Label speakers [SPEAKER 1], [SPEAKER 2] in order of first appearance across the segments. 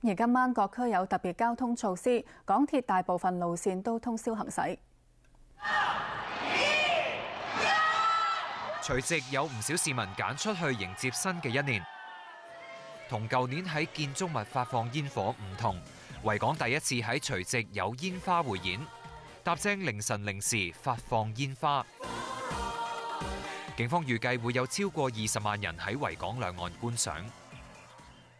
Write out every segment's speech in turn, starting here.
[SPEAKER 1] 而今晚各区有特別交通措施，港鐵大部分路線都通宵行駛。除夕有唔少市民揀出去迎接新嘅一年，同舊年喺建築物發放煙火唔同，維港第一次喺除夕有煙花汇演，搭正凌晨零時發放煙花。警方預計會有超過二十萬人喺維港兩岸觀賞。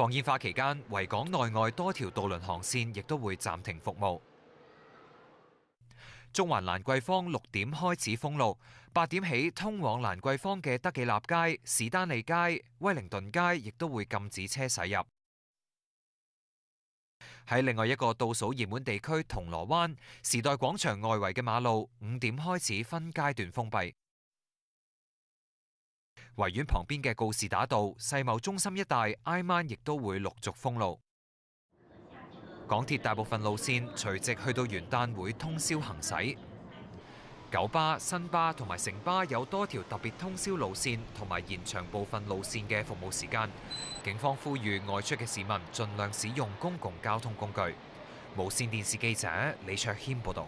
[SPEAKER 1] 放煙花期間，維港內外多條渡輪航線亦都會暫停服務。中環蘭桂坊六點開始封路，八點起通往蘭桂坊嘅德記立街、史丹利街、威靈頓街亦都會禁止車駛入。喺另外一個倒數熱門地區銅鑼灣，時代廣場外圍嘅馬路五點開始分階段封閉。维园旁边嘅告士打道、世贸中心一带，挨晚亦都会陆续封路。港铁大部分路线随即去到元旦会通宵行驶，九巴、新巴同埋城巴有多条特别通宵路线同埋延长部分路线嘅服务时间。警方呼吁外出嘅市民尽量使用公共交通工具。无线电视记者李卓谦报道。